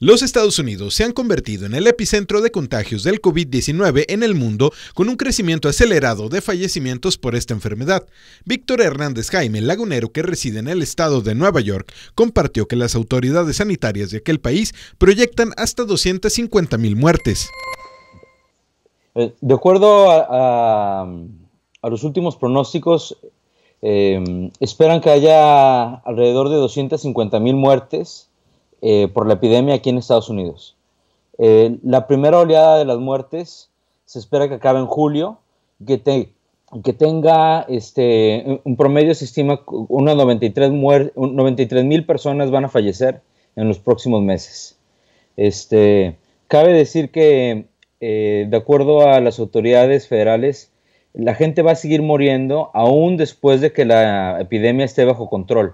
Los Estados Unidos se han convertido en el epicentro de contagios del COVID-19 en el mundo con un crecimiento acelerado de fallecimientos por esta enfermedad. Víctor Hernández Jaime, lagunero que reside en el estado de Nueva York, compartió que las autoridades sanitarias de aquel país proyectan hasta 250 mil muertes. Eh, de acuerdo a, los últimos pronósticos, eh, esperan que haya alrededor de 250 mil muertes eh, por la epidemia aquí en Estados Unidos. Eh, la primera oleada de las muertes se espera que acabe en julio, que, tenga este, un promedio, se estima unas 93 mil personas van a fallecer en los próximos meses. Este, cabe decir que, eh, de acuerdo a las autoridades federales, la gente va a seguir muriendo aún después de que la epidemia esté bajo control.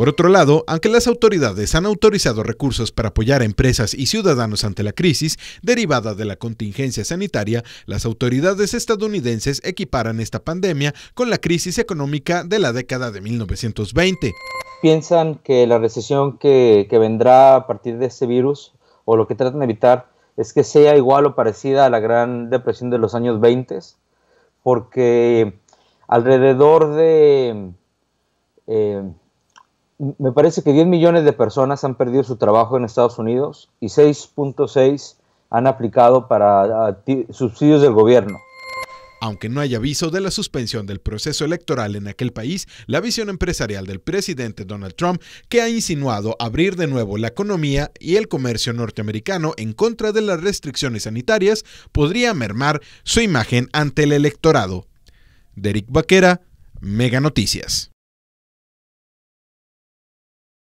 Por otro lado, aunque las autoridades han autorizado recursos para apoyar a empresas y ciudadanos ante la crisis derivada de la contingencia sanitaria, las autoridades estadounidenses equiparan esta pandemia con la crisis económica de la década de 1920. ¿Piensan que la recesión que, vendrá a partir de este virus o lo que tratan de evitar es que sea igual o parecida a la Gran Depresión de los años 20, porque alrededor de eh, me parece que 10 millones de personas han perdido su trabajo en Estados Unidos y 6.6 han aplicado para ah, subsidios del gobierno. Aunque no hay aviso de la suspensión del proceso electoral en aquel país, la visión empresarial del presidente Donald Trump, que ha insinuado abrir de nuevo la economía y el comercio norteamericano en contra de las restricciones sanitarias, podría mermar su imagen ante el electorado. Derek Baquera, Mega Noticias.